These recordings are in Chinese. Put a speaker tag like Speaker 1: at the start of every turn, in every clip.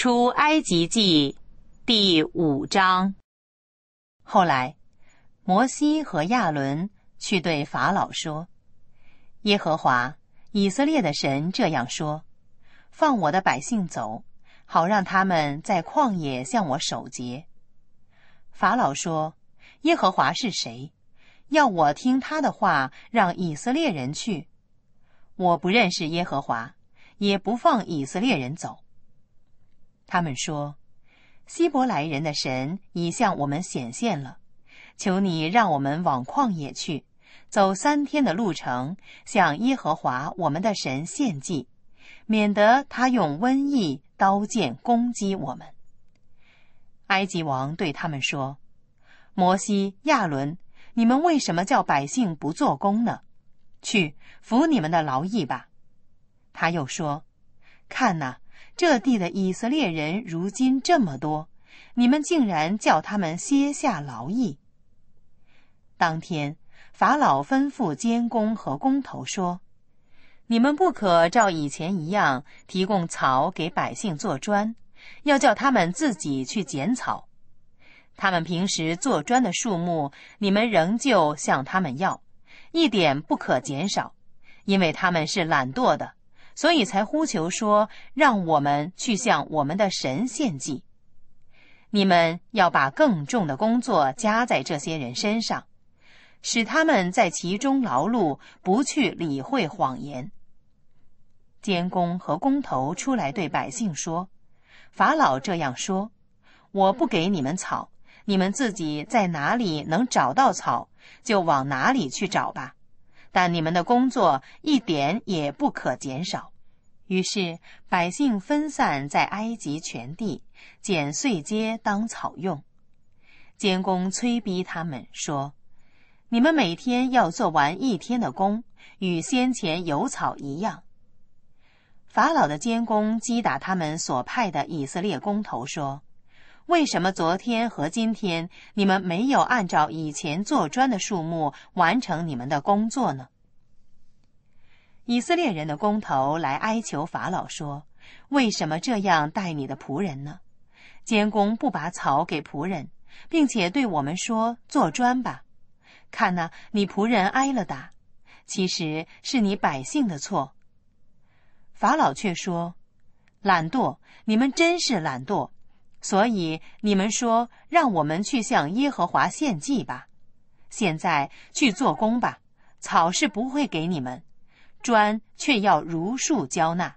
Speaker 1: 出埃及记第五章。后来，摩西和亚伦去对法老说：“耶和华以色列的神这样说：放我的百姓走，好让他们在旷野向我守节。”法老说：“耶和华是谁？要我听他的话，让以色列人去？我不认识耶和华，也不放以色列人走。”他们说：“希伯来人的神已向我们显现了，求你让我们往旷野去，走三天的路程，向耶和华我们的神献祭，免得他用瘟疫、刀剑攻击我们。”埃及王对他们说：“摩西、亚伦，你们为什么叫百姓不做工呢？去服你们的劳役吧。”他又说：“看哪。”这地的以色列人如今这么多，你们竟然叫他们歇下劳役。当天，法老吩咐监工和工头说：“你们不可照以前一样提供草给百姓做砖，要叫他们自己去捡草。他们平时做砖的数目，你们仍旧向他们要，一点不可减少，因为他们是懒惰的。”所以才呼求说：“让我们去向我们的神献祭。你们要把更重的工作加在这些人身上，使他们在其中劳碌，不去理会谎言。”监工和工头出来对百姓说：“法老这样说：我不给你们草，你们自己在哪里能找到草，就往哪里去找吧。”但你们的工作一点也不可减少，于是百姓分散在埃及全地，捡碎秸当草用。监工催逼他们说：“你们每天要做完一天的工，与先前有草一样。”法老的监工击打他们所派的以色列工头说。为什么昨天和今天你们没有按照以前做砖的数目完成你们的工作呢？以色列人的工头来哀求法老说：“为什么这样待你的仆人呢？监工不把草给仆人，并且对我们说：‘做砖吧，看呐，你仆人挨了打。’其实是你百姓的错。”法老却说：“懒惰，你们真是懒惰。”所以你们说，让我们去向耶和华献祭吧，现在去做工吧。草是不会给你们，砖却要如数交纳。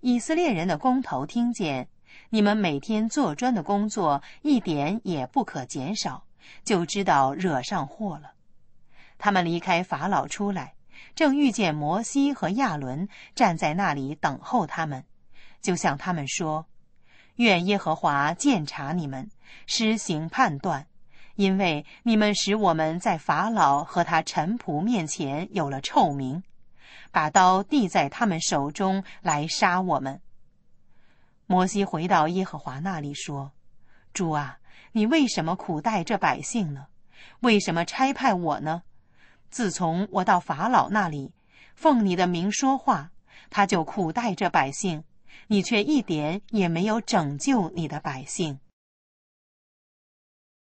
Speaker 1: 以色列人的工头听见，你们每天做砖的工作一点也不可减少，就知道惹上祸了。他们离开法老出来，正遇见摩西和亚伦站在那里等候他们，就向他们说。愿耶和华鉴察你们，施行判断，因为你们使我们在法老和他臣仆面前有了臭名，把刀递在他们手中来杀我们。摩西回到耶和华那里说：“主啊，你为什么苦待这百姓呢？为什么差派我呢？自从我到法老那里，奉你的名说话，他就苦待这百姓。”你却一点也没有拯救你的百姓。